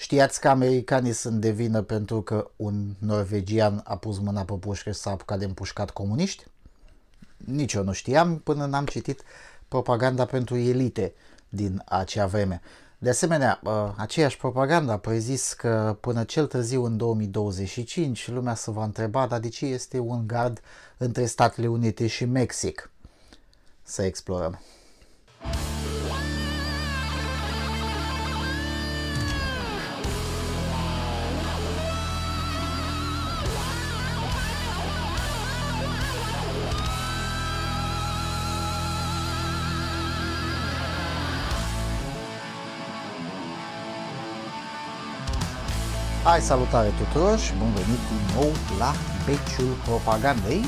Știați că americanii sunt de vină pentru că un norvegian a pus mâna pe pușcă și s-a apucat de împușcat comuniști? Nici eu nu știam până n-am citit propaganda pentru elite din acea vreme. De asemenea, uh, aceeași propaganda a prezis că până cel târziu în 2025 lumea se va întreba, dar de ce este un gard între Statele Unite și Mexic? Să explorăm. Hai, salutare tuturor și bun venit din nou la Beciul Propagandei.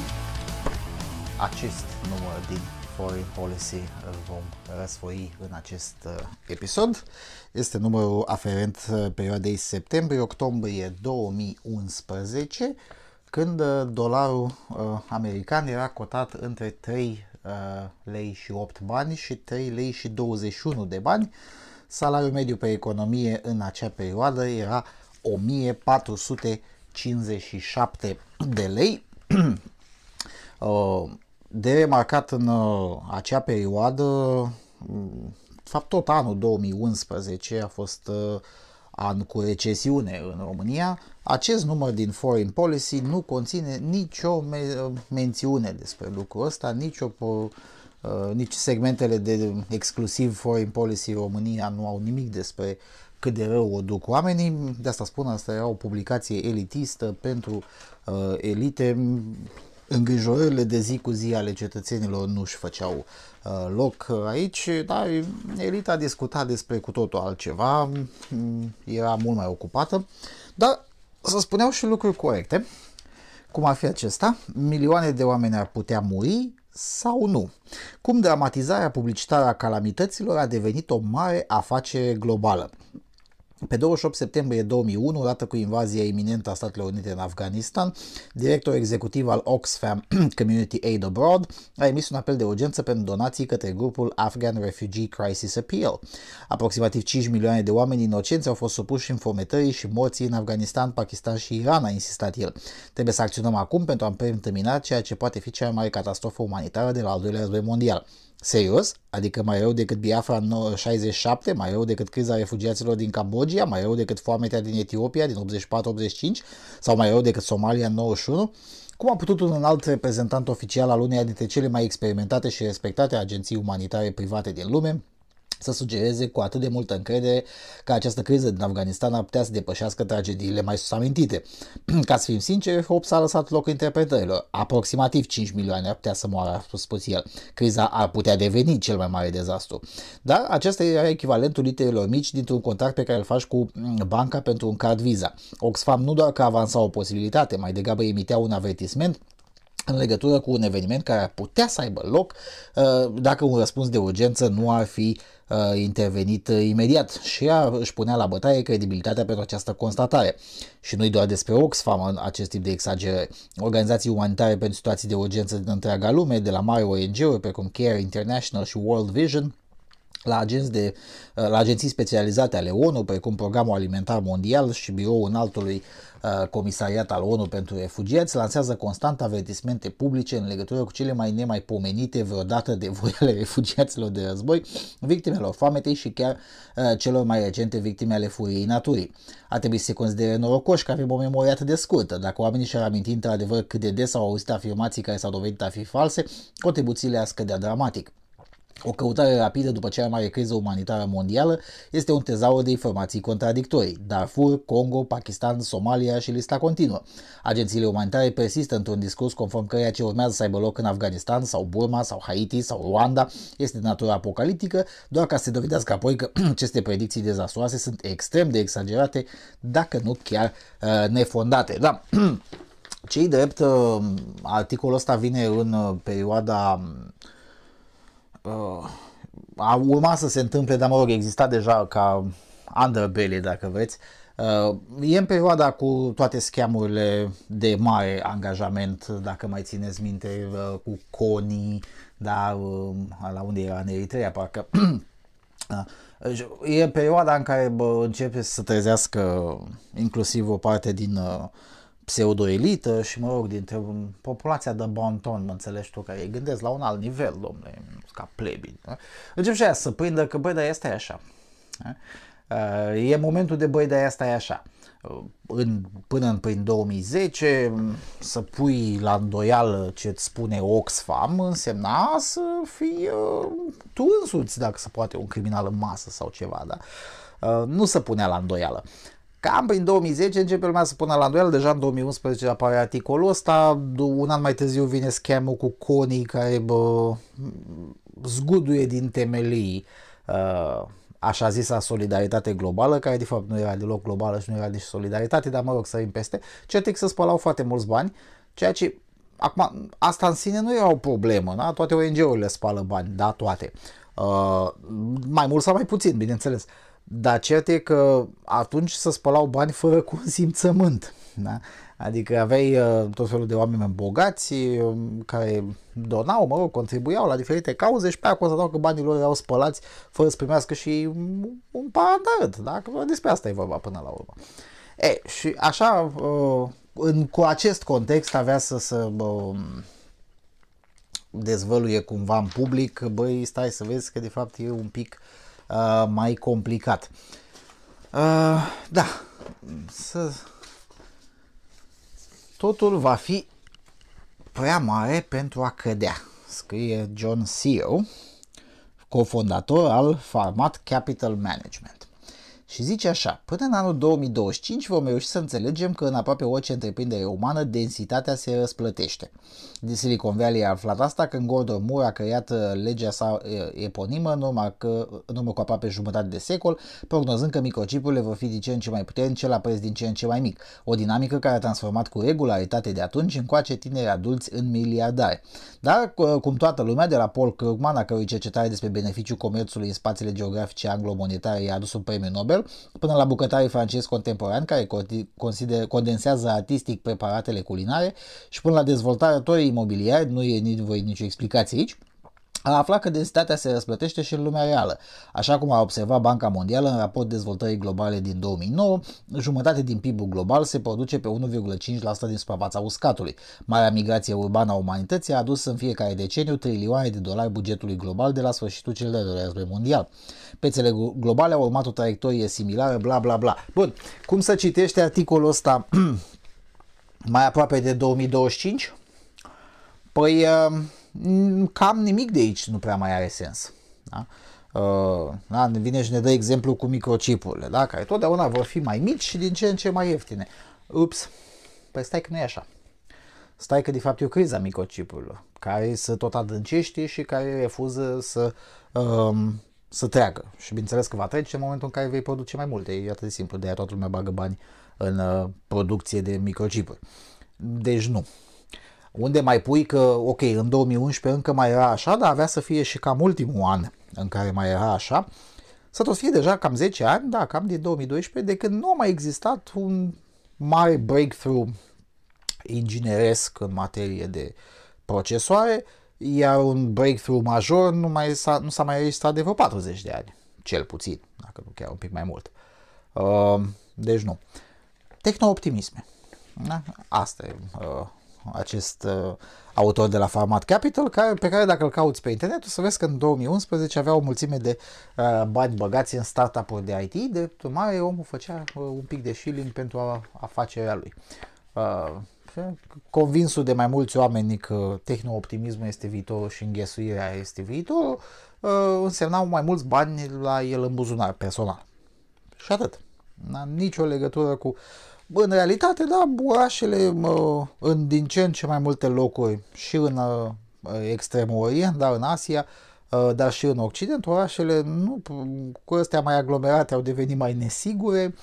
Acest număr din Foreign Policy îl vom răsfoi în acest uh, episod. Este numărul aferent uh, perioadei septembrie-octombrie 2011, când uh, dolarul american era cotat între 3 lei și 8 bani și 3 lei și 21 de bani. Salariul mediu pe economie în acea perioadă era 1457 de lei. Uh, de remarcat în uh, acea perioadă, de mm, fapt tot anul 2011 a fost uh, an cu recesiune în România, acest număr din Foreign Policy nu conține nicio mențiune despre lucrul ăsta, nicio, nici segmentele de exclusiv Foreign Policy România nu au nimic despre cât de rău o duc oamenii, de asta spun, asta era o publicație elitistă pentru uh, elite, îngrijorările de zi cu zi ale cetățenilor nu își făceau uh, loc aici, dar elita discuta despre cu totul altceva, mm, era mult mai ocupată, dar să spuneau și lucruri corecte, cum ar fi acesta, milioane de oameni ar putea muri sau nu. Cum dramatizarea publicitară a calamităților a devenit o mare afacere globală. Pe 28 septembrie 2001, odată cu invazia iminentă a Statelor Unite în Afganistan, directorul executiv al Oxfam Community Aid Abroad a emis un apel de urgență pentru donații către grupul Afghan Refugee Crisis Appeal. Aproximativ 5 milioane de oameni inocenți au fost supuși înfometării și morții în Afganistan, Pakistan și Iran, a insistat el. Trebuie să acționăm acum pentru a împreîntâmina ceea ce poate fi cea mai mare catastrofă umanitară de la al doilea război mondial. Serios? Adică mai rău decât Biafra în 67, mai rău decât criza refugiaților din Cambodgia, mai rău decât foametea din Etiopia din 84-85 sau mai rău decât Somalia în 91? Cum a putut un alt reprezentant oficial al uneia dintre cele mai experimentate și respectate agenții umanitare private din lume să sugereze cu atât de multă încredere că această criză din Afganistan ar putea să depășească tragediile mai sus amintite. Ca să fim sinceri, Hobbes a lăsat loc interpretărilor. Aproximativ 5 milioane ar putea să moară, a spus el. Criza ar putea deveni cel mai mare dezastru. Dar acesta era echivalentul literelor mici dintr-un contract pe care îl faci cu mm, banca pentru un card Visa. Oxfam nu doar că avansa o posibilitate, mai degrabă emitea un avertisment în legătură cu un eveniment care ar putea să aibă loc uh, dacă un răspuns de urgență nu ar fi uh, intervenit uh, imediat și ea își punea la bătaie credibilitatea pentru această constatare. Și nu-i doar despre Oxfam acest tip de exagerări. Organizații umanitare pentru situații de urgență din întreaga lume, de la mari ONG-uri precum Care International și World Vision, la, agenți de, la agenții specializate ale ONU, precum Programul Alimentar Mondial și Biroul Înaltului uh, Uh, Comisariat al ONU pentru Refugiați lansează constant avertismente publice în legătură cu cele mai nemaipomenite vreodată de voi ale refugiaților de război, victimelor foametei și chiar uh, celor mai recente victime ale furiei naturii. A trebuit să se considere norocoși că avem o memorie atât de scurtă. Dacă oamenii și-ar aminti într-adevăr cât de des au auzit afirmații care s-au dovedit a fi false, contribuțiile a scădea dramatic. O căutare rapidă după cea mai mare criză umanitară mondială este un tezaur de informații contradictorii. Darfur, Congo, Pakistan, Somalia și lista continuă. Agențiile umanitare persistă într-un discurs conform căreia ce urmează să aibă loc în Afganistan sau Burma sau Haiti sau Rwanda este de natură apocaliptică, doar ca să se dovedească apoi că aceste predicții dezastroase sunt extrem de exagerate, dacă nu chiar uh, nefondate. Da. Cei drept, uh, articolul ăsta vine în uh, perioada uh, uh, a urma să se întâmple, dar mă rog, exista deja ca underbelly, dacă vreți. Uh, e în perioada cu toate schemurile de mare angajament, dacă mai țineți minte, uh, cu Coni, da, uh, la unde era în Eritrea, parcă. Uh, e perioada în care bă, începe să trezească inclusiv o parte din uh, pseudoelită și, mă rog, dintre populația de bonton, mă înțelegi tu, care îi gândesc la un alt nivel, domnule, ca plebi. Da? Încep și aia să prindă că, băi, dar asta e așa. Da? Uh, e momentul de, băi, dar asta e așa. Uh, în, până în, prin 2010 să pui la îndoială ce îți spune Oxfam însemna să fii uh, tu însuți, dacă se poate, un criminal în masă sau ceva, da? nu se punea la îndoială. Cam prin 2010 începe lumea să pună la îndoială, deja în 2011 apare articolul ăsta, un an mai târziu vine schemul cu Conii care bă, zguduie din temelii uh, așa zisa solidaritate globală, care de fapt nu era deloc globală și nu era nici solidaritate, dar mă rog rim peste, certic să spălau foarte mulți bani, ceea ce Acum, asta în sine nu era o problemă, da? toate ONG-urile spală bani, da, toate. Uh, mai mult sau mai puțin, bineînțeles. Uh, dar cert e că atunci se spălau bani fără consimțământ. Da? Adică aveai uh, tot felul de oameni bogați um, care donau, mă rog, contribuiau la diferite cauze și pe aia constatau că banii lor erau spălați fără să primească și un paradard. Da? despre asta e vorba până la urmă. E, și așa, uh, în, cu acest context avea să se um, dezvăluie cumva în public, băi, stai să vezi că de fapt e un pic uh, Uh, mai complicat. Uh, da, să... totul va fi prea mare pentru a cădea, scrie John Seo, cofondator al Farmat Capital Management și zice așa, până în anul 2025 vom reuși să înțelegem că în aproape orice întreprindere umană densitatea se răsplătește. De Silicon Valley a aflat asta când Gordon Moore a creat uh, legea sa uh, eponimă în urmă, că, în urmă cu aproape jumătate de secol, prognozând că microcipurile vor fi din ce în ce mai puternice la preț din ce în ce mai mic, o dinamică care a transformat cu regularitate de atunci încoace tineri adulți în miliardari. Dar, uh, cum toată lumea, de la Paul Krugman, a cărui cercetare despre beneficiul comerțului în spațiile geografice anglo-monetare i-a adus un premiu Nobel, Bruxelles, până la bucătarii francezi contemporani care consider, condensează artistic preparatele culinare și până la dezvoltatorii imobiliare, nu e voi nicio explicație aici, a aflat că densitatea se răsplătește și în lumea reală. Așa cum a observat Banca Mondială în raport dezvoltării globale din 2009, jumătate din PIB-ul global se produce pe 1,5% din suprafața uscatului. Marea migrație urbană a umanității a adus în fiecare deceniu trilioane de dolari bugetului global de la sfârșitul celui de război mondial. Pețele globale au urmat o traiectorie similară, bla bla bla. Bun, cum să citești articolul ăsta mai aproape de 2025? Păi... Uh, cam nimic de aici nu prea mai are sens. Da? Da, vine și ne dă exemplu cu microcipurile, da? care totdeauna vor fi mai mici și din ce în ce mai ieftine. Ups, păi stai că nu e așa. Stai că de fapt e o criza microcipurilor, care se tot adâncește și care refuză să, um, să treacă. Și bineînțeles că va trece în momentul în care vei produce mai multe. E atât de simplu, de aia toată lumea bagă bani în uh, producție de microchipuri. Deci nu unde mai pui că, ok, în 2011 încă mai era așa, dar avea să fie și cam ultimul an în care mai era așa, să tot fie deja cam 10 ani, da, cam din 2012, de când nu a mai existat un mare breakthrough ingineresc în materie de procesoare, iar un breakthrough major nu, mai s-a, nu s-a mai registrat de vreo 40 de ani, cel puțin, dacă nu chiar un pic mai mult. Uh, deci nu. Tehnooptimisme. Da? Asta e uh, acest uh, autor de la Farmat Capital, care, pe care dacă îl cauți pe internet, o să vezi că în 2011 avea o mulțime de uh, bani băgați în startup-uri de IT, de mare omul făcea uh, un pic de shilling pentru a, afacerea lui. Uh, convinsul de mai mulți oameni că tehnooptimismul optimismul este viitorul și înghesuirea este viitorul, uh, însemnau mai mulți bani la el în buzunar personal. Și atât. N-am nicio legătură cu uh, în realitate, da, orașele în din ce în ce mai multe locuri și în uh, extremul orient, dar în Asia, uh, dar și în Occident, orașele nu, cu astea mai aglomerate au devenit mai nesigure,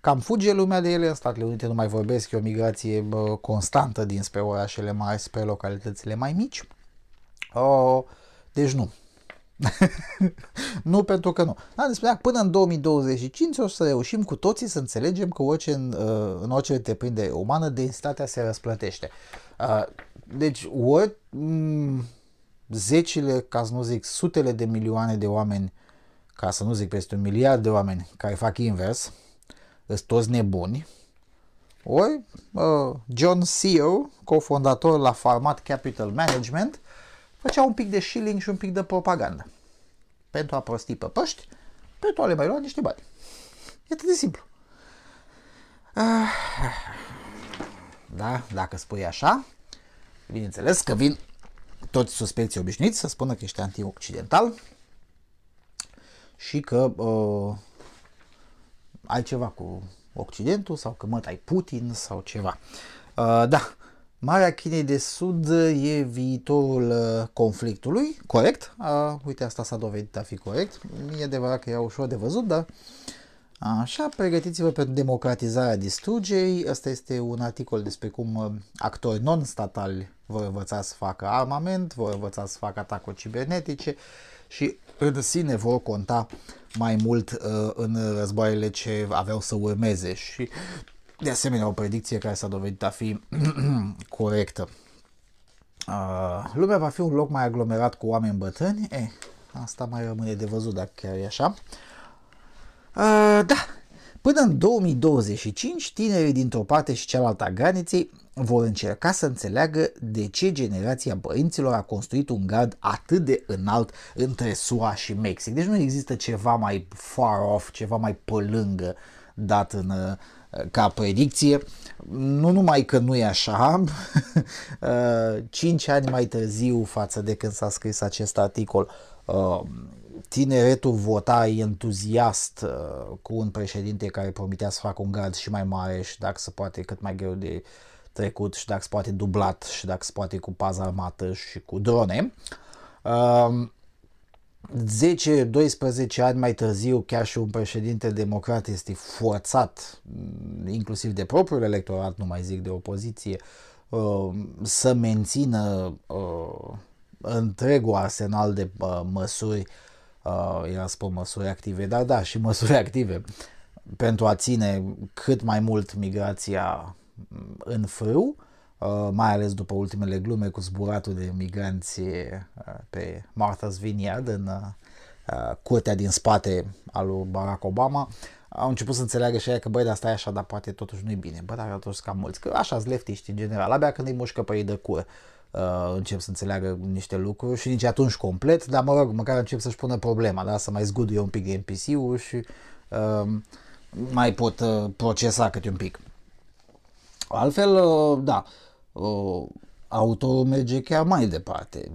cam fuge lumea de ele, în Statele Unite nu mai vorbesc, e o migrație constantă dinspre orașele mari, spre localitățile mai mici. Oh, deci nu, nu pentru că nu. Dar spunea până în 2025 o să reușim cu toții să înțelegem că orice, în, uh, în orice întreprindere umană densitatea se răsplătește. Uh, deci ori mm, zecile, ca să nu zic sutele de milioane de oameni, ca să nu zic peste un miliard de oameni care fac invers, sunt toți nebuni, ori uh, John Seo, cofondator la Farmat Capital Management, făcea un pic de shilling și un pic de propagandă. Pentru a prosti pe păști, pentru a le mai lua niște bani. E atât de simplu. Ah, da, dacă spui așa, bineînțeles că vin toți suspecții obișnuiți să spună că ești occidental și că uh, ai ceva cu Occidentul sau că mă ai Putin sau ceva. Uh, da, Marea Chinei de Sud e viitorul uh, conflictului, corect? A, uite, asta s-a dovedit a fi corect. E adevărat că e ușor de văzut, dar Așa, pregătiți-vă pentru democratizarea distrugei. Asta este un articol despre cum uh, actori non-statali vor învăța să facă armament, vor învăța să facă atacuri cibernetice și în sine vor conta mai mult uh, în războaiele ce aveau să urmeze și de asemenea, o predicție care s-a dovedit a fi corectă. Uh, lumea va fi un loc mai aglomerat cu oameni bătrâni? E, eh, asta mai rămâne de văzut dacă chiar e așa. Uh, da, până în 2025, tinerii dintr-o parte și cealaltă a graniței vor încerca să înțeleagă de ce generația părinților a construit un gard atât de înalt între SUA și Mexic. Deci nu există ceva mai far off, ceva mai pălângă dat în, ca predicție. Nu numai că nu e așa, 5 uh, ani mai târziu față de când s-a scris acest articol, uh, tineretul vota entuziast uh, cu un președinte care promitea să facă un grad și mai mare și dacă se poate cât mai greu de trecut și dacă se poate dublat și dacă se poate cu pază armată și cu drone. 10-12 ani mai târziu, chiar și un președinte democrat este forțat, mm, inclusiv de propriul electorat, nu mai zic de opoziție, uh, să mențină uh, întregul arsenal de uh, măsuri, era spun măsuri active, dar da, și măsuri active, pentru a ține cât mai mult migrația mm, în frâu Uh, mai ales după ultimele glume cu zburatul de migranți uh, pe Martha's Vineyard în uh, curtea din spate al lui Barack Obama, au început să înțeleagă și aia că băi, dar stai așa, dar poate totuși nu-i bine, bă, dar totuși cam mulți, că așa sunt leftiști în general, abia când îi mușcă pe ei de cură. Uh, încep să înțeleagă niște lucruri și nici atunci complet, dar mă rog, măcar încep să-și pună problema, da? să mai zguduie un pic NPC-ul și uh, mai pot uh, procesa câte un pic. Altfel, uh, da, uh, autorul merge chiar mai departe.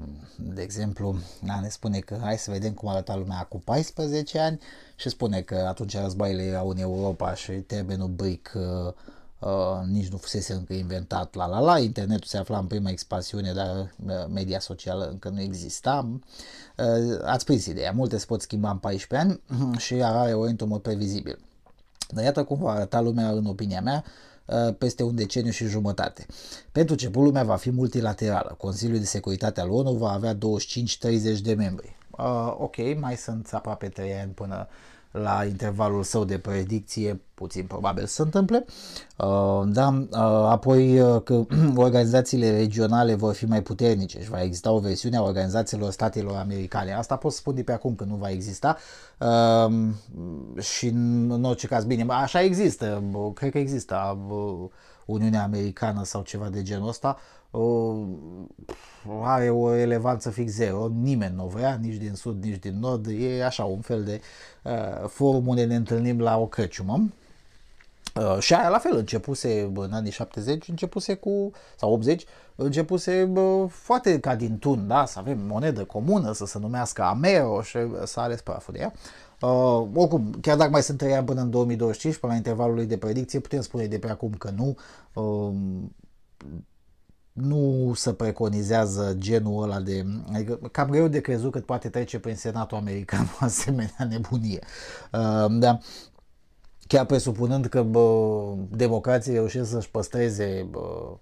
De exemplu, ne spune că hai să vedem cum arăta lumea cu 14 ani și spune că atunci războaiele erau în Europa și termenul BRIC uh, Uh, nici nu fusese încă inventat la la la, internetul se afla în prima expansiune, dar uh, media socială încă nu exista. Uh, ați prins ideea, multe se pot schimba în 14 ani și are Orientul în mod previzibil. Dar iată cum va arăta lumea, în opinia mea, Uh, peste un deceniu și jumătate. Pentru ce lumea va fi multilaterală. Consiliul de Securitate al ONU va avea 25-30 de membri. Uh, ok, mai sunt aproape 3 ani până la intervalul său de predicție, puțin probabil să se întâmple, uh, da? Uh, apoi uh, că organizațiile regionale vor fi mai puternice și va exista o versiune a organizațiilor statelor americane. Asta pot spun de pe acum că nu va exista și în orice caz, bine, așa există, cred că există Uniunea Americană sau ceva de genul ăsta, are o relevanță fix zero, nimeni nu o vrea, nici din sud, nici din nord, e așa un fel de uh, forum unde ne întâlnim la o căciumă. Uh, și aia la fel, începuse în anii 70, începuse cu, sau 80, începuse uh, foarte ca din tun, da, să avem monedă comună, să se numească Amero și să ales praful de ea. Uh, oricum, chiar dacă mai sunt trei ani până în 2025, până la intervalul lui de predicție, putem spune de pe acum că nu. Uh, nu se preconizează genul ăla de... Adică cam greu de crezut că poate trece prin Senatul American o asemenea nebunie. Uh, da. Chiar presupunând că bă, democrații reușesc să-și păstreze bă,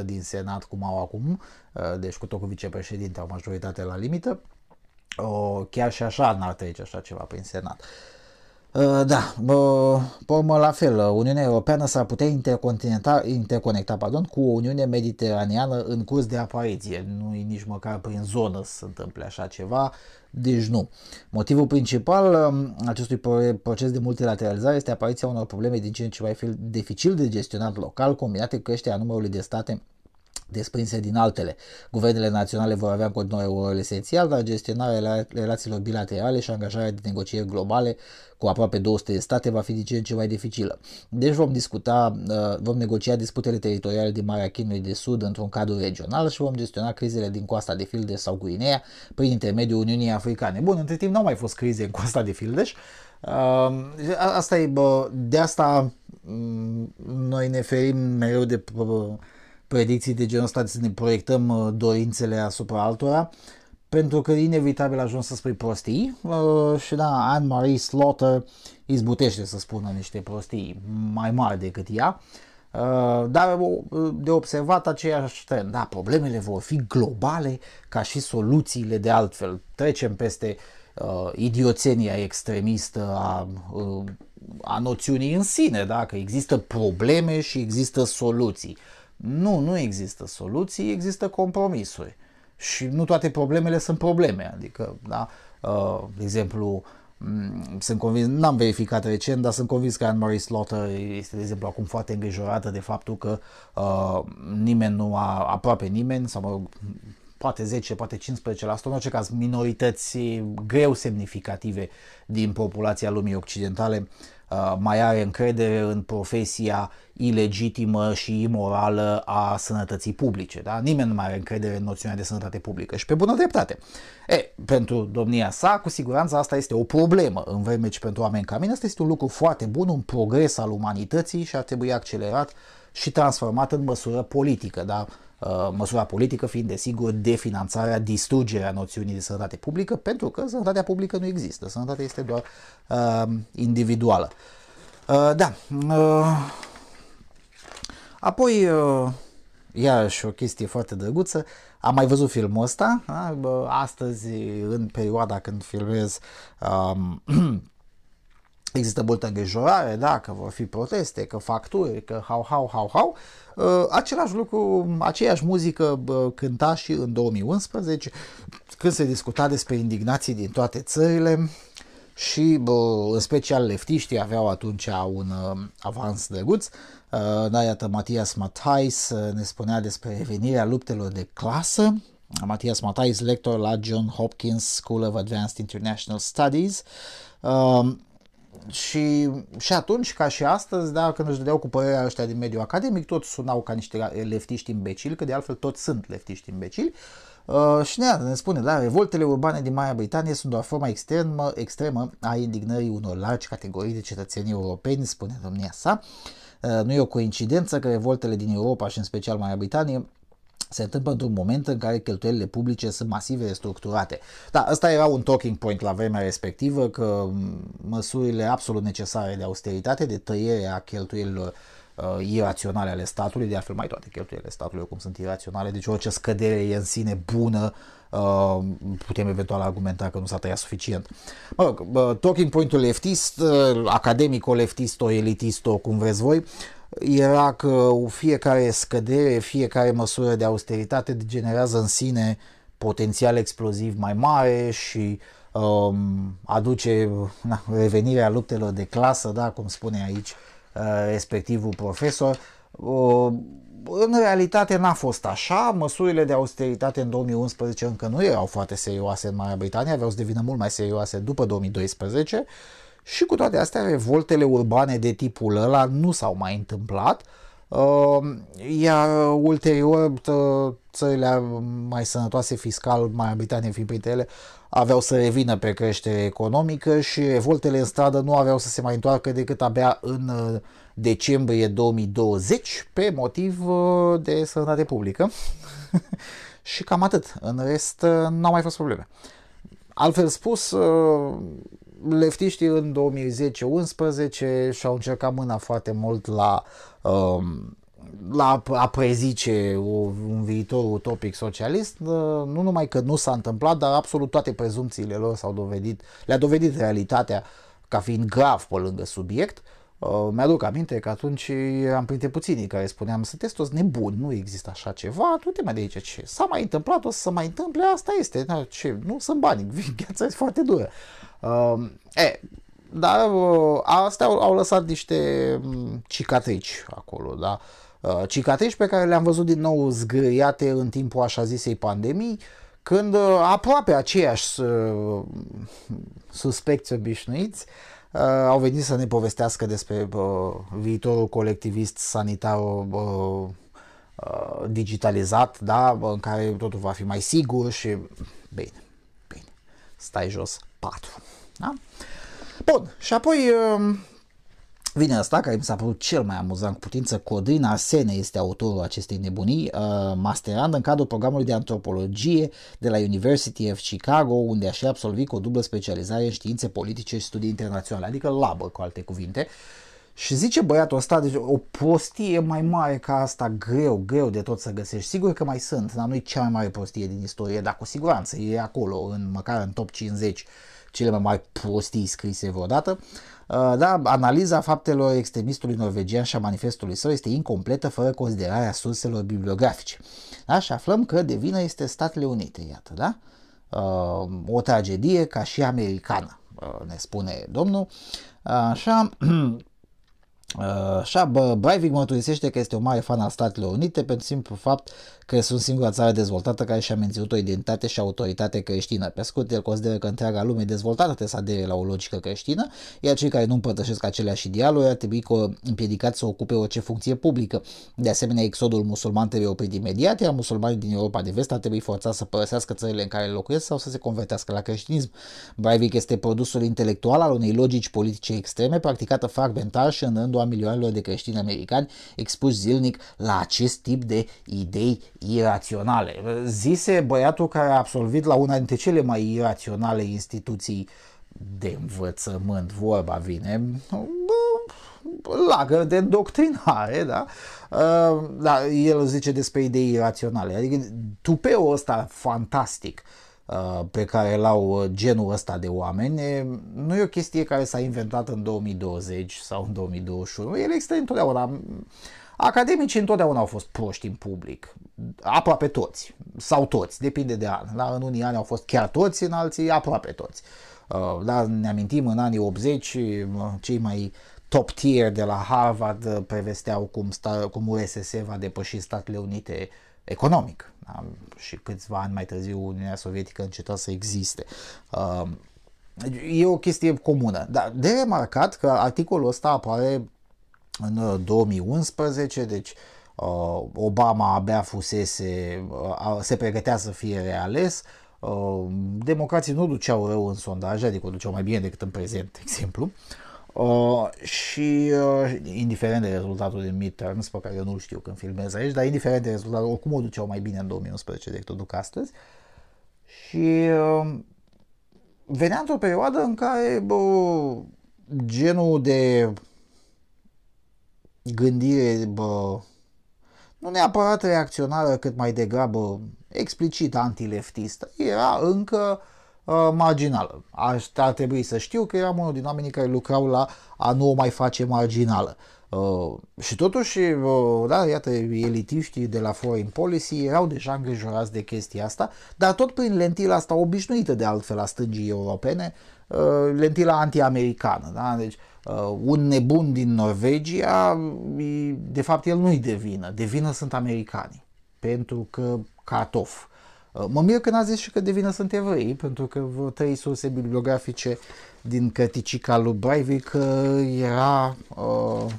50% din Senat cum au acum, uh, deci cu tot cu vicepreședinte au majoritate la limită, o, chiar și așa n-ar trece așa ceva prin Senat. Uh, da, pormă la fel, Uniunea Europeană s-ar putea interconecta, interconecta pardon, cu o Uniune Mediteraneană în curs de apariție. Nu e nici măcar prin zonă să se întâmple așa ceva, deci nu. Motivul principal um, acestui proces de multilateralizare este apariția unor probleme din ce în ce mai dificil de gestionat local, combinate cu creșterea numărului de state desprinse din altele. Guvernele naționale vor avea în continuare un rol esențial, dar gestionarea relațiilor bilaterale și angajarea de negocieri globale cu aproape 200 de state va fi din ce în ce mai dificilă. Deci vom discuta, uh, vom negocia disputele teritoriale din Marea Chinului de Sud într-un cadru regional și vom gestiona crizele din coasta de Fildeș sau Guinea prin intermediul Uniunii Africane. Bun, între timp n-au mai fost crize în coasta de Fildeș, uh, Asta e, de asta mm, noi ne ferim mereu de predicții de genul ăsta, să ne proiectăm uh, dorințele asupra altora, pentru că inevitabil ajungi să spui prostii uh, și da, Anne-Marie Slaughter izbutește să spună niște prostii mai mari decât ea, uh, dar uh, de observat aceeași trend. Da, problemele vor fi globale ca și soluțiile de altfel. Trecem peste uh, idioțenia extremistă a, uh, a noțiunii în sine, da? că există probleme și există soluții. Uh, nu, nu există soluții, există compromisuri. Și nu toate problemele sunt probleme, adică, da, uh, de exemplu, sunt convins, n-am verificat recent, dar sunt convins că Anne-Marie Slaughter este, de exemplu, acum foarte îngrijorată de faptul că uh, nimeni nu a, aproape nimeni, sau mă rog, poate 10, poate 15%, în orice caz minorități greu semnificative din populația lumii occidentale Uh, mai are încredere în profesia ilegitimă și imorală a sănătății publice. Da? Nimeni nu mai are încredere în noțiunea de sănătate publică și pe bună dreptate. E, pentru domnia sa, cu siguranță asta este o problemă în vreme ce pentru oameni ca mine asta este un lucru foarte bun, un progres al umanității și ar trebui accelerat și transformat în măsură politică. Dar Uh, măsura politică fiind, desigur, definanțarea, distrugerea noțiunii de sănătate publică, pentru că sănătatea publică nu există, sănătatea este doar uh, individuală. Uh, da. Uh, apoi, uh, iarăși o chestie foarte drăguță, am mai văzut filmul ăsta, uh, astăzi, în perioada când filmez uh, Există multă îngrijorare, da, că vor fi proteste, că facturi, că hau, hau, hau, hau. Uh, același lucru, aceeași muzică cânta și în 2011, când se discuta despre indignații din toate țările și, bă, în special, leftiștii aveau atunci un uh, avans de guț. Uh, da, iată, Matias Matais ne spunea despre revenirea luptelor de clasă, Matias Matais, lector la John Hopkins School of Advanced International Studies și, și atunci, ca și astăzi, da, când își dădeau cu părerea ăștia din mediul academic, toți sunau ca niște leftiști imbecili, că de altfel toți sunt leftiști imbecili. Uh, și ne, ne spune, da, revoltele urbane din Marea Britanie sunt doar forma extremă, extremă a indignării unor largi categorii de cetățeni europeni, spune domnia sa. Uh, nu e o coincidență că revoltele din Europa și în special Marea Britanie se întâmplă într-un moment în care cheltuielile publice sunt masive restructurate. Da, ăsta era un talking point la vremea respectivă, că mm, măsurile absolut necesare de austeritate, de tăiere a cheltuielilor uh, iraționale ale statului, de altfel mai toate cheltuielile statului cum sunt iraționale, deci orice scădere e în sine bună, uh, putem eventual argumenta că nu s-a tăiat suficient. Mă rog, uh, talking point-ul leftist, uh, academico elitist-o, cum vreți voi, era că fiecare scădere, fiecare măsură de austeritate generează în sine potențial exploziv mai mare și um, aduce na, revenirea luptelor de clasă, da, cum spune aici uh, respectivul profesor. Uh, în realitate n-a fost așa, măsurile de austeritate în 2011 încă nu erau foarte serioase în Marea Britanie, aveau să devină mult mai serioase după 2012, și cu toate astea, revoltele urbane de tipul ăla nu s-au mai întâmplat, uh, iar ulterior țările mai sănătoase fiscal, mai Britanie fiind printre ele, aveau să revină pe creștere economică și revoltele în stradă nu aveau să se mai întoarcă decât abia în uh, decembrie 2020 pe motiv uh, de sănătate publică. și cam atât. În rest, n-au mai fost probleme. Altfel spus, leftiștii în 2010-11 și-au încercat mâna foarte mult la, um, la a prezice o, un viitor utopic socialist. Uh, nu numai că nu s-a întâmplat, dar absolut toate prezumțiile lor s-au dovedit, le-a dovedit realitatea ca fiind grav pe lângă subiect. Uh, Uh, mi-aduc aminte că atunci am printre puținii care spuneam, sunteți toți nebuni, nu există așa ceva, tu te mai de aici ce s-a mai întâmplat, o să se mai întâmple, asta este, da, ce, nu sunt bani, viața este foarte dură. Uh, e, dar uh, astea au, au lăsat niște um, cicatrici acolo, da? Uh, cicatrici pe care le-am văzut din nou zgâriate în timpul așa zisei pandemii, când uh, aproape aceiași uh, suspecți obișnuiți uh, uh, au venit să ne povestească despre uh, viitorul colectivist sanitar uh, uh digitalizat, da, uh, în care totul va fi mai sigur și bine, bine, stai jos patru, Da? Bun, și apoi uh, Vine asta, care mi s-a părut cel mai amuzant cu putință, Codrin Arsene este autorul acestei nebunii, uh, masterand în cadrul programului de antropologie de la University of Chicago, unde a absolvit cu o dublă specializare în științe politice și studii internaționale, adică labă cu alte cuvinte. Și zice băiatul ăsta, deci o prostie mai mare ca asta, greu, greu de tot să găsești. Sigur că mai sunt, dar nu e cea mai mare prostie din istorie, dar cu siguranță e acolo, în, măcar în top 50 cele mai mari prostii scrise vreodată. Uh, da, analiza faptelor extremistului norvegian și a manifestului său este incompletă fără considerarea surselor bibliografice. Da? Și aflăm că de vină este Statele Unite, iată, da? Uh, o tragedie ca și americană, uh, ne spune domnul. Așa, Așa, Breivik mă că este o mare fan al Statelor Unite pentru simplu fapt că sunt singura țară dezvoltată care și-a menținut o identitate și autoritate creștină. Pe scurt, el consideră că întreaga lume dezvoltată trebuie să adere la o logică creștină, iar cei care nu împărtășesc aceleași idealuri ar trebui împiedicați să ocupe orice funcție publică. De asemenea, exodul musulman trebuie oprit imediat, iar musulmanii din Europa de vest ar trebui forțați să părăsească țările în care locuiesc sau să se convertească la creștinism. Breivik este produsul intelectual al unei logici politice extreme practicată fragmentar și în rândul a milioanelor de creștini americani expuși zilnic la acest tip de idei iraționale. Zise băiatul care a absolvit la una dintre cele mai iraționale instituții de învățământ, vorba vine, lagăr de doctrinare, da? Ă, da? El zice despre idei iraționale, adică tupeul ăsta fantastic ă, pe care l-au ă, genul ăsta de oameni, nu e o chestie care s-a inventat în 2020 sau în 2021, el există întotdeauna Academicii întotdeauna au fost proști în public, aproape toți, sau toți, depinde de an. La, în unii ani au fost chiar toți, în alții aproape toți. Uh, dar ne amintim în anii 80, uh, cei mai top tier de la Harvard uh, prevesteau cum, sta, cum URSS va depăși Statele Unite economic. Da? Și câțiva ani mai târziu Uniunea Sovietică înceta să existe. E o chestie comună, dar de remarcat că articolul ăsta apare în 2011, uh, deci uh, Obama abia fusese, uh, se pregătea să fie reales, democrații nu duceau rău în sondaje, adică o duceau mai bine decât în prezent, de exemplu, și indiferent de rezultatul din midterms, pe care eu nu știu când filmez aici, dar indiferent de rezultat, oricum o duceau mai bine în 2011 decât o duc astăzi. Și venea într-o perioadă în care bă, genul de gândire, bă, nu neapărat reacționară, cât mai degrabă explicit antileftistă, era încă uh, marginală. Aș, ar trebui să știu că eram unul din oamenii care lucrau la a nu o mai face marginală. Uh, și totuși, uh, da, iată, elitiștii de la Foreign Policy erau deja îngrijorați de chestia asta, dar tot prin lentila asta obișnuită de altfel a stângii europene, uh, Uh, lentila anti anti-americană. Da? Deci, uh, un nebun din Norvegia, de fapt el nu-i de vină, de vină sunt americanii, pentru că cartof. Uh, mă mir că n a zis și că de vină sunt evrei, pentru că vă trei surse bibliografice din cărticica lui Breivik era uh,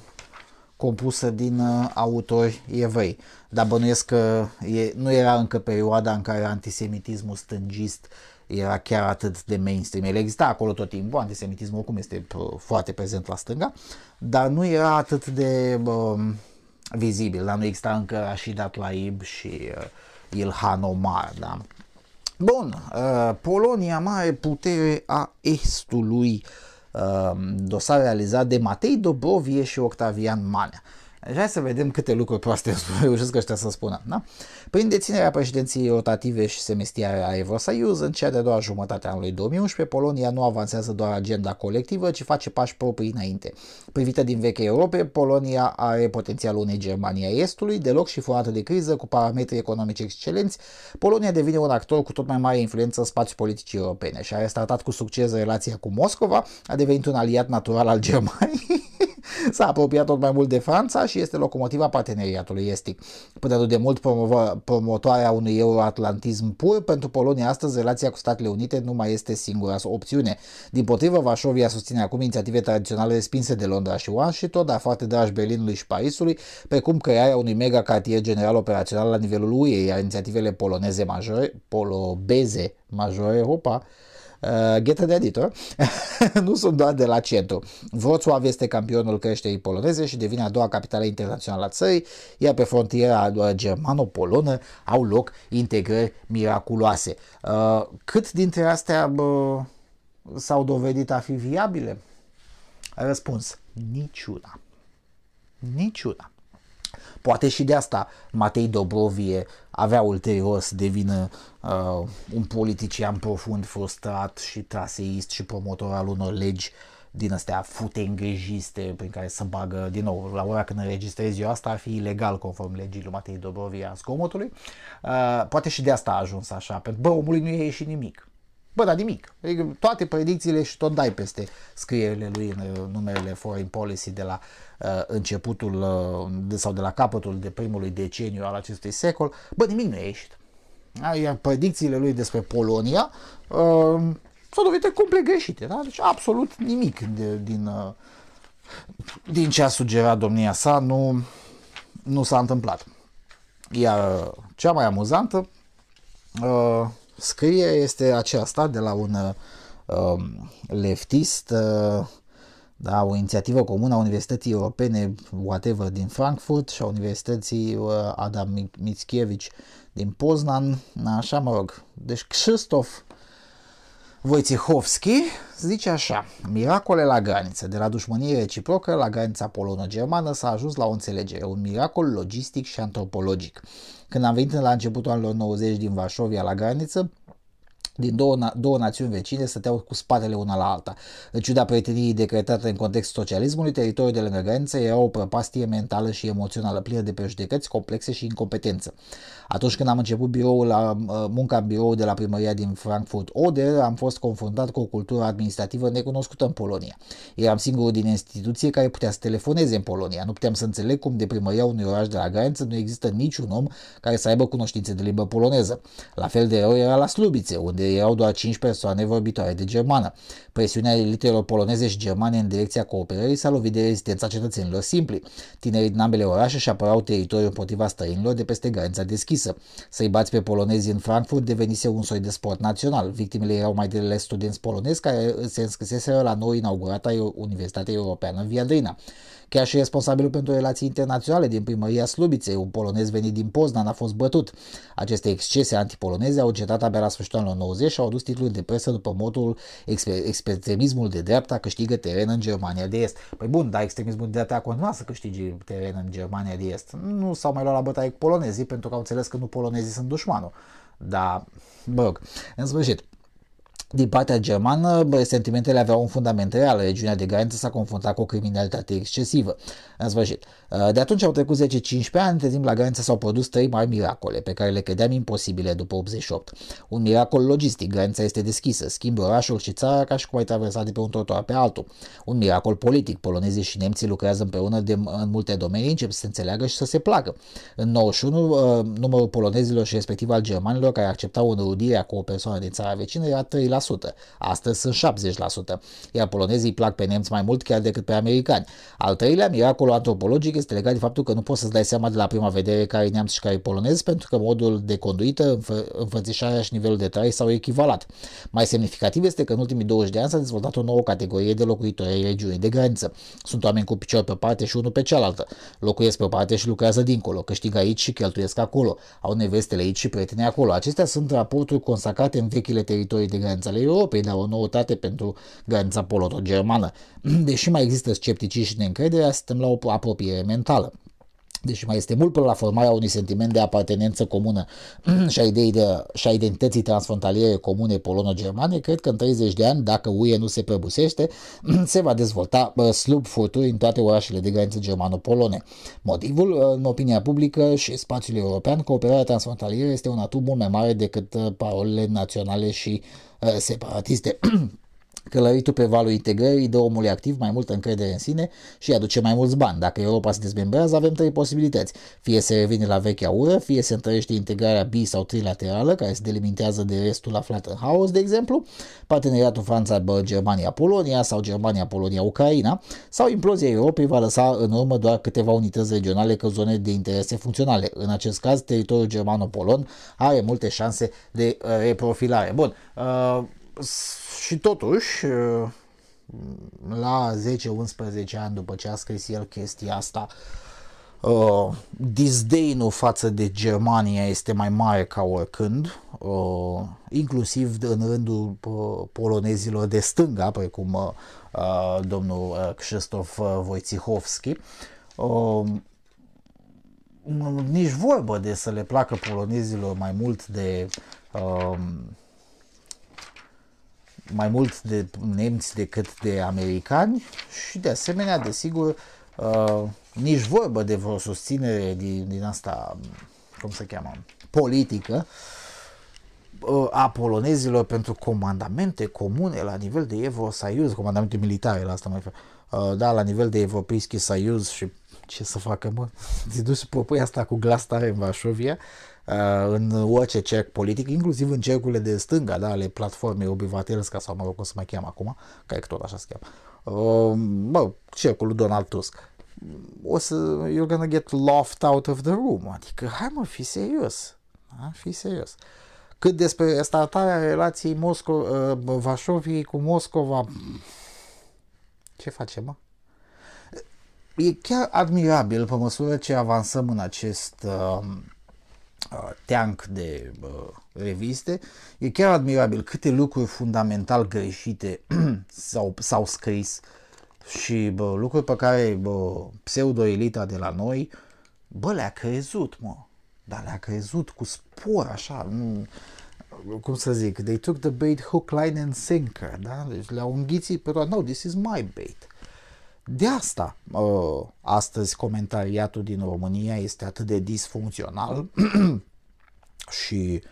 compusă din uh, autori evrei. Dar bănuiesc că e, nu era încă perioada în care antisemitismul stângist uh, era chiar atât de mainstream. El exista acolo tot timpul, antisemitismul cum este foarte prezent la stânga, dar nu era atât de um, vizibil, dar nu exista încă Rashida Tlaib și uh, Ilhan Omar, da? Bun, uh, Polonia, mare putere a Estului, uh, dosar realizat de Matei Dobrovie și Octavian Manea. Deci hai să vedem câte lucruri proaste reușesc ăștia să spună. Da? Prin deținerea președinției rotative și semestriare a Evrosaiuz, în cea de-a doua jumătate a anului 2011, Polonia nu avansează doar agenda colectivă, ci face pași proprii înainte. Privită din vechea Europe, Polonia are potențialul unei Germania Estului, deloc și furată de criză, cu parametri economici excelenți, Polonia devine un actor cu tot mai mare influență în spațiul politicii europene și a restartat cu succes relația cu Moscova, a devenit un aliat natural al Germaniei S-a apropiat tot mai mult de Franța și este locomotiva parteneriatului estic. Până de mult promotoarea unui euroatlantism pur, pentru Polonia astăzi relația cu Statele Unite nu mai este singura opțiune. Din potrivă, Vașovia susține acum inițiative tradiționale respinse de Londra și Washington, dar foarte dragi Berlinului și Parisului, precum crearea unui mega cartier general operațional la nivelul UE, iar inițiativele poloneze majore, polobeze majore, opa, uh, ghetă de adită, nu sunt doar de la centru. Wrocław este campionul creșterii poloneze și devine a doua capitală internațională a țării, iar pe frontiera uh, germano-polonă au loc integrări miraculoase. Uh, cât dintre astea bă, s-au dovedit a fi viabile? Răspuns, niciuna. Niciuna. Poate și de asta Matei Dobrovie avea ulterior să devină uh, un politician profund frustrat și traseist și promotor al unor legi din astea îngrijiste prin care să bagă, din nou, la ora când înregistrez eu asta ar fi ilegal conform legii lui Matei Dobrovie a zgomotului Uh, poate și de asta a ajuns așa, pentru că omului nu e ieșit nimic. Bă, dar nimic. Adică toate predicțiile și tot dai peste scrierile lui în uh, numele Foreign Policy de la uh, începutul uh, de, sau de la capătul de primului deceniu al acestui secol. Bă, nimic nu a ieșit. Iar predicțiile lui despre Polonia uh, s-au dovedit complet greșite. Da? Deci absolut nimic de, din, uh, din ce a sugerat domnia sa nu, nu s-a întâmplat. Iar cea mai amuzantă uh, scrie este aceasta de la un uh, leftist, uh, da, o inițiativă comună a Universității Europene, whatever, din Frankfurt și a Universității uh, Adam Mickiewicz din Poznan, așa mă rog. Deci Krzysztof Wojciechowski zice așa, miracole la graniță, de la dușmănie reciprocă la granița polono-germană s-a ajuns la o înțelegere, un miracol logistic și antropologic. Când am venit la începutul anilor 90 din Varșovia la graniță, din două, două națiuni vecine stăteau cu spatele una la alta. În ciuda prieteniei decretate în contextul socialismului, teritoriul de lângă graniță era o prăpastie mentală și emoțională plină de prejudecăți complexe și incompetență. Atunci când am început biroul la, uh, munca în birou de la primăria din Frankfurt Oder, am fost confruntat cu o cultură administrativă necunoscută în Polonia. Eram singurul din instituție care putea să telefoneze în Polonia. Nu puteam să înțeleg cum de primăria unui oraș de la graniță nu există niciun om care să aibă cunoștințe de limbă poloneză. La fel de rău era la Slubice, unde erau doar 5 persoane vorbitoare de germană. Presiunea elitelor poloneze și germane în direcția cooperării s-a lovit de rezistența cetățenilor simpli. Tinerii din ambele orașe și apărau teritoriul împotriva străinilor de peste granița deschisă. Să-i bați pe polonezi în Frankfurt devenise un soi de sport național. Victimele erau mai deles studenți polonezi care se înscriseseră la nou inaugurata Universitatea Europeană Viadrina. Chiar și responsabilul pentru relații internaționale din primăria Slubiței, un polonez venit din Poznan, a fost bătut. Aceste excese antipoloneze au încetat abia la sfârșitul anilor 90 și au adus titlul de presă după modul extremismul de dreapta câștigă teren în Germania de Est. Păi bun, dar extremismul de dreapta a continuat să câștige teren în Germania de Est. Nu s-au mai luat la bătaie cu polonezii pentru că au înțeles că nu polonezii sunt dușmanul. Dar, mă rog, în sfârșit, din partea germană, bă, sentimentele aveau un fundament real. Regiunea de graniță s-a confruntat cu o criminalitate excesivă. În sfârșit. Uh, de atunci au trecut 10-15 ani, de timp la graniță s-au produs trei mari miracole, pe care le credeam imposibile după 88. Un miracol logistic, granița este deschisă, schimbă orașul și țara ca și cum ai traversa de pe un trotuar pe altul. Un miracol politic, polonezii și nemții lucrează împreună de, în multe domenii, încep să se înțeleagă și să se placă. În 91, uh, numărul polonezilor și respectiv al germanilor care acceptau înrudirea cu o persoană din țara vecină era 3 astăzi sunt 70%, iar polonezii plac pe nemți mai mult chiar decât pe americani. Al treilea miracol antropologic este legat de faptul că nu poți să-ți dai seama de la prima vedere care e neamț și care e polonez, pentru că modul de conduită, înfățișarea și nivelul de trai s-au echivalat. Mai semnificativ este că în ultimii 20 de ani s-a dezvoltat o nouă categorie de locuitori ai regiunii de graniță. Sunt oameni cu picior pe o parte și unul pe cealaltă. Locuiesc pe o parte și lucrează dincolo, câștigă aici și cheltuiesc acolo, au nevestele aici și prietene acolo. Acestea sunt raporturi consacrate în vechile teritorii de graniță Alianța Europei, dar o noutate pentru granița poloto-germană. Deși mai există sceptici și neîncrederea, suntem la o apropiere mentală deși mai este mult până la formarea unui sentiment de apartenență comună și a, idei de, și a identității transfrontaliere comune polono-germane, cred că în 30 de ani, dacă UE nu se prăbusește, se va dezvolta slub furturi în toate orașele de graniță germano-polone. Motivul, ă, în opinia publică și spațiul european, cooperarea transfrontalieră este un atu mult mai mare decât ă, parolele naționale și ă, separatiste. Călăritul pe valul integrării dă omului activ mai multă încredere în sine și aduce mai mulți bani. Dacă Europa se dezmembrează, avem trei posibilități. Fie se revine la vechea ură, fie se întărește integrarea bi- sau trilaterală, care se delimitează de restul aflat în haos, de exemplu, parteneriatul Franța-Germania-Polonia sau Germania-Polonia-Ucraina, sau implozia Europei va lăsa în urmă doar câteva unități regionale ca zone de interese funcționale. În acest caz, teritoriul germano-polon are multe șanse de reprofilare. Bun, uh, și totuși, uh, la 10-11 ani după ce a scris el chestia asta, uh, disdainul față de Germania este mai mare ca oricând, uh, inclusiv în rândul polonezilor de stânga, precum domnul Krzysztof Wojciechowski. nici vorbă de să le placă polonezilor mai mult de uh, mai mult de nemți decât de americani și de asemenea, desigur, uh, nici vorbă de vreo susținere din, din asta, cum se cheamă, politică uh, a polonezilor pentru comandamente comune la nivel de Saiuz, comandamente militare, la asta mai fac, uh, da, la nivel de Evropski Saiuz și ce să facă, mă? Te duci propui asta cu glas tare în Varșovia, uh, în orice cerc politic, inclusiv în cercurile de stânga, da, ale platformei Obivatelska sau, mă rog, cum se mai cheamă acum, care tot așa se cheamă, mă, uh, cercul lui Donald Tusk. O să, you're gonna get laughed out of the room, adică, hai mă, fi serios, da? fi serios. Cât despre startarea relației Mosco- uh, Vașoviei cu Moscova, ce facem, mă? e chiar admirabil pe măsură ce avansăm în acest uh, uh, teanc de uh, reviste, e chiar admirabil câte lucruri fundamental greșite s-au, s-au scris și bă, lucruri pe care bă, pseudo-elita de la noi, bă, le-a crezut, mă, dar le-a crezut cu spor, așa, nu, cum să zic, they took the bait hook, line and sinker, da? Deci le-au înghițit pe toate, no, this is my bait. De asta ă, astăzi comentariatul din România este atât de disfuncțional și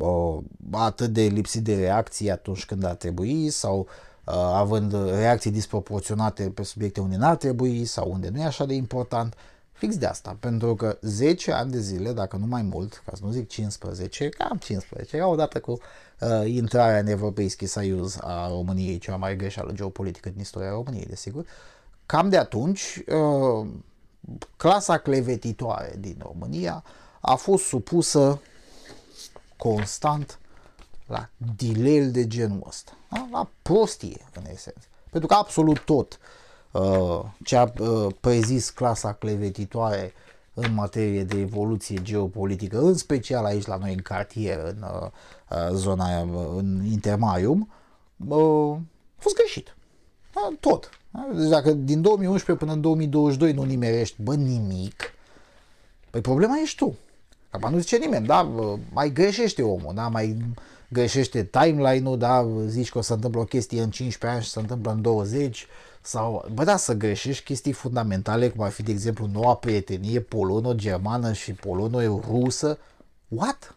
ă, atât de lipsit de reacții atunci când ar trebui sau ă, având reacții disproporționate pe subiecte unde n-ar trebui sau unde nu e așa de important. Fix de asta, pentru că 10 ani de zile, dacă nu mai mult, ca să nu zic 15, cam 15, era odată cu uh, intrarea în Europeiski Saiuz a României, cea mai greșeală geopolitică din istoria României, desigur, uh, Cam de atunci, uh, clasa clevetitoare din România a fost supusă constant la dilel de genul ăsta, da? la prostie în esență. Pentru că absolut tot uh, ce a uh, prezis clasa clevetitoare în materie de evoluție geopolitică, în special aici la noi în cartier, în uh, uh zona uh, în Intermarium, a fost greșit. Da, tot. Da? Deci dacă din 2011 până în 2022 nu nimerești, bă, nimic, păi problema ești tu. Acum nu zice nimeni, da, mai greșește omul, da, mai greșește timeline-ul, da, zici că o să întâmplă o chestie în 15 ani și se întâmplă în 20, sau, bă, da, să greșești chestii fundamentale, cum ar fi, de exemplu, noua prietenie polono-germană și polono-rusă, what?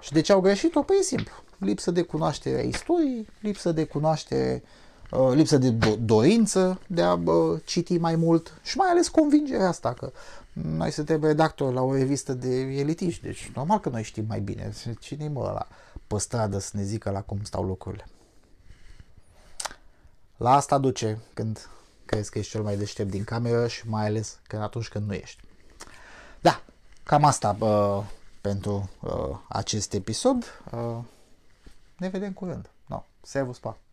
Și de ce au greșit-o? Păi e simplu lipsă de cunoaștere a istoriei, lipsă de cunoaștere, uh, lipsă de dorință de a uh, citi mai mult și mai ales convingerea asta că noi suntem redactori la o revistă de elitiști, deci normal că noi știm mai bine. Cine mă la pe stradă să ne zică la cum stau lucrurile? La asta duce când crezi că ești cel mai deștept din cameră și mai ales când atunci când nu ești. Da, cam asta uh, pentru uh, acest episod. Uh, ne vedem curând. No, servus, pa!